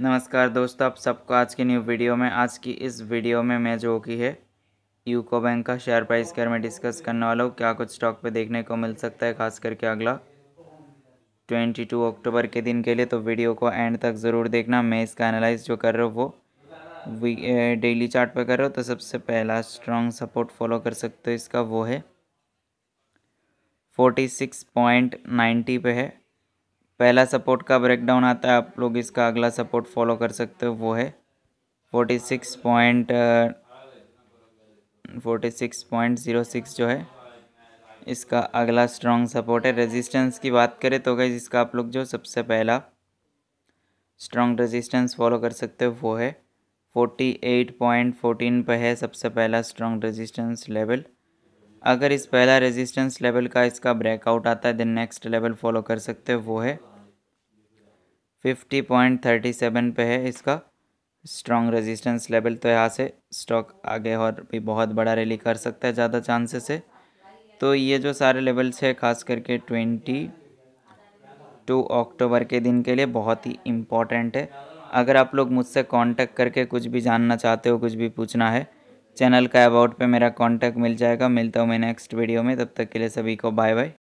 नमस्कार दोस्तों आप सबको आज की न्यू वीडियो में आज की इस वीडियो में मैं जो की है यूको बैंक का शेयर प्राइस कर मैं डिस्कस करने वाला हूँ क्या कुछ स्टॉक पे देखने को मिल सकता है खास करके अगला 22 अक्टूबर के दिन के लिए तो वीडियो को एंड तक ज़रूर देखना मैं इसका एनालाइज जो कर रहा हूँ वो डेली चार्ट पे कर रहा हूँ तो सबसे पहला स्ट्रॉन्ग सपोर्ट फॉलो कर सकते हो इसका वो है नाइन्टी पे है पहला सपोर्ट का ब्रेकडाउन आता है आप लोग इसका अगला सपोर्ट फॉलो कर सकते हो वो है forty six point forty six point zero six जो है इसका अगला स्ट्रॉन्ग सपोर्ट है रेजिस्टेंस की बात करें तो गई इसका आप लोग जो सबसे पहला स्ट्रॉन्ग रेजिस्टेंस फॉलो कर सकते हो वो है फोर्टी एट पॉइंट फोर्टीन पर है सबसे पहला स्ट्रॉन्ग रेजिस्टेंस लेवल अगर इस पहला रेजिस्टेंस लेवल का इसका ब्रेकआउट आता है देन नेक्स्ट लेवल फॉलो कर सकते हो वो है फिफ्टी पॉइंट थर्टी सेवन पे है इसका स्ट्रॉन्ग रेजिस्टेंस लेवल तो यहाँ से स्टॉक आगे और भी बहुत बड़ा रैली कर सकता है ज़्यादा चांसेस है तो ये जो सारे लेवल्स है खास करके ट्वेंटी टू अक्टूबर के दिन के लिए बहुत ही इम्पॉर्टेंट है अगर आप लोग मुझसे कांटेक्ट करके कुछ भी जानना चाहते हो कुछ भी पूछना है चैनल का अबाउट पे मेरा कांटेक्ट मिल जाएगा मिलता हूँ मैं नेक्स्ट वीडियो में तब तक के लिए सभी को बाय बाय